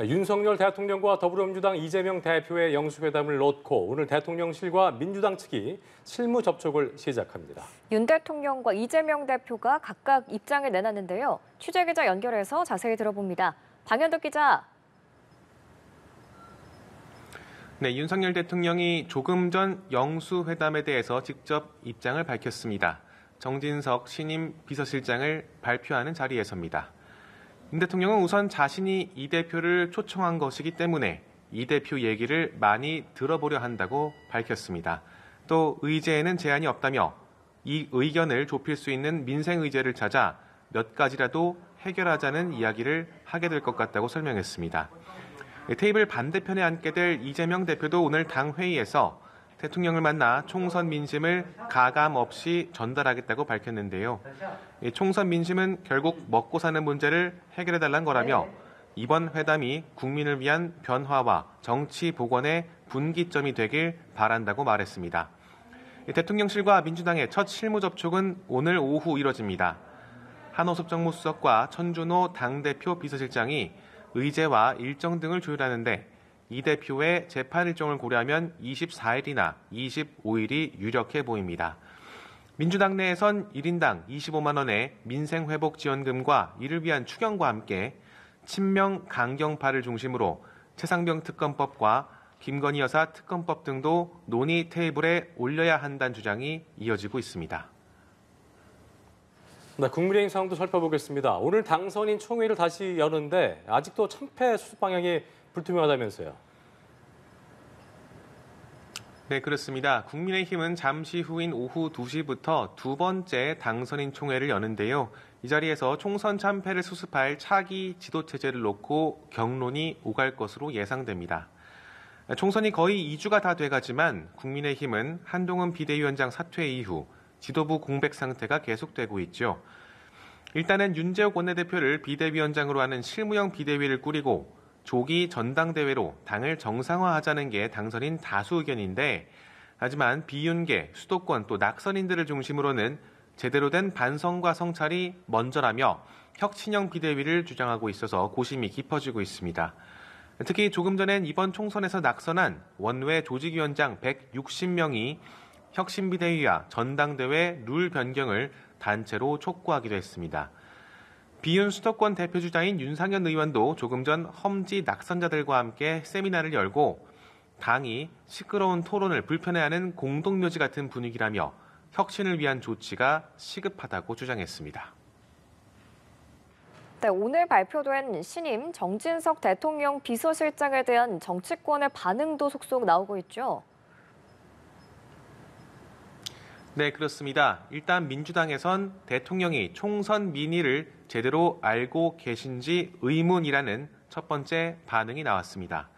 네, 윤석열 대통령과 더불어민주당 이재명 대표의 영수회담을 놓고 오늘 대통령실과 민주당 측이 실무 접촉을 시작합니다. 윤 대통령과 이재명 대표가 각각 입장을 내놨는데요. 취재 기자 연결해서 자세히 들어봅니다. 방현덕 기자. 네, 윤석열 대통령이 조금 전 영수회담에 대해서 직접 입장을 밝혔습니다. 정진석 신임 비서실장을 발표하는 자리에서입니다. 문 대통령은 우선 자신이 이 대표를 초청한 것이기 때문에 이 대표 얘기를 많이 들어보려 한다고 밝혔습니다. 또 의제에는 제한이 없다며 이 의견을 좁힐 수 있는 민생 의제를 찾아 몇 가지라도 해결하자는 이야기를 하게 될 것 같다고 설명했습니다. 테이블 반대편에 앉게 될 이재명 대표도 오늘 당 회의에서 대통령을 만나 총선 민심을 가감 없이 전달하겠다고 밝혔는데요. 총선 민심은 결국 먹고 사는 문제를 해결해 달란 거라며 이번 회담이 국민을 위한 변화와 정치 복원의 분기점이 되길 바란다고 말했습니다. 대통령실과 민주당의 첫 실무 접촉은 오늘 오후 이뤄집니다. 한호섭 정무수석과 천준호 당대표 비서실장이 의제와 일정 등을 조율하는데 이 대표의 재판일정을 고려하면 24일이나 25일이 유력해 보입니다. 민주당 내에선 1인당 25만 원의 민생 회복 지원금과 이를 위한 추경과 함께 친명 강경파를 중심으로 최상병 특검법과 김건희 여사 특검법 등도 논의 테이블에 올려야 한다는 주장이 이어지고 있습니다. 네, 국민의힘 상황도 살펴보겠습니다. 오늘 당선인 총회를 다시 여는데 아직도 참패 수습 방향이 불투명하다면서요. 네, 그렇습니다. 국민의힘은 잠시 후인 오후 2시부터 두 번째 당선인 총회를 여는데요. 이 자리에서 총선 참패를 수습할 차기 지도체제를 놓고 경론이 오갈 것으로 예상됩니다. 총선이 거의 2주가 다 돼가지만 국민의힘은 한동훈 비대위원장 사퇴 이후 지도부 공백 상태가 계속되고 있죠. 일단은 윤재욱 원내대표를 비대위원장으로 하는 실무형 비대위를 꾸리고 조기 전당대회로 당을 정상화하자는 게 당선인 다수 의견인데 하지만 비윤계, 수도권 또 낙선인들을 중심으로는 제대로 된 반성과 성찰이 먼저라며 혁신형 비대위를 주장하고 있어서 고심이 깊어지고 있습니다. 특히 조금 전엔 이번 총선에서 낙선한 원외 조직위원장 160명이 혁신비대위와 전당대회 룰 변경을 단체로 촉구하기도 했습니다. 비윤 수도권 대표주자인 윤상현 의원도 조금 전 험지 낙선자들과 함께 세미나를 열고 당이 시끄러운 토론을 불편해하는 공동묘지 같은 분위기라며 혁신을 위한 조치가 시급하다고 주장했습니다. 네, 오늘 발표된 신임 정진석 대통령 비서실장에 대한 정치권의 반응도 속속 나오고 있죠. 네, 그렇습니다. 일단 민주당에선 대통령이 총선 민의를 제대로 알고 계신지 의문이라는 첫 번째 반응이 나왔습니다.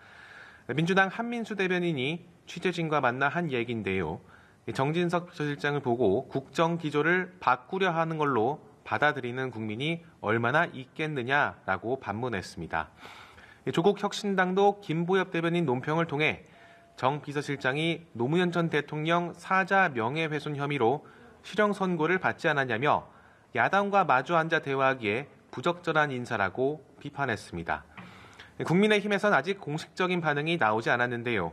민주당 한민수 대변인이 취재진과 만나 한 얘기인데요. 정진석 비서실장을 보고 국정 기조를 바꾸려 하는 걸로 받아들이는 국민이 얼마나 있겠느냐라고 반문했습니다. 조국 혁신당도 김보엽 대변인 논평을 통해 정 비서실장이 노무현 전 대통령 사자 명예훼손 혐의로 실형 선고를 받지 않았냐며 야당과 마주 앉아 대화하기에 부적절한 인사라고 비판했습니다. 국민의힘에선 아직 공식적인 반응이 나오지 않았는데요.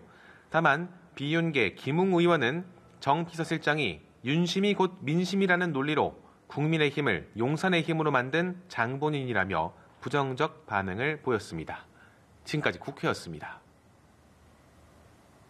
다만 비윤계 김웅 의원은 정 비서실장이 윤심이 곧 민심이라는 논리로 국민의힘을 용산의힘으로 만든 장본인이라며 부정적 반응을 보였습니다. 지금까지 국회였습니다.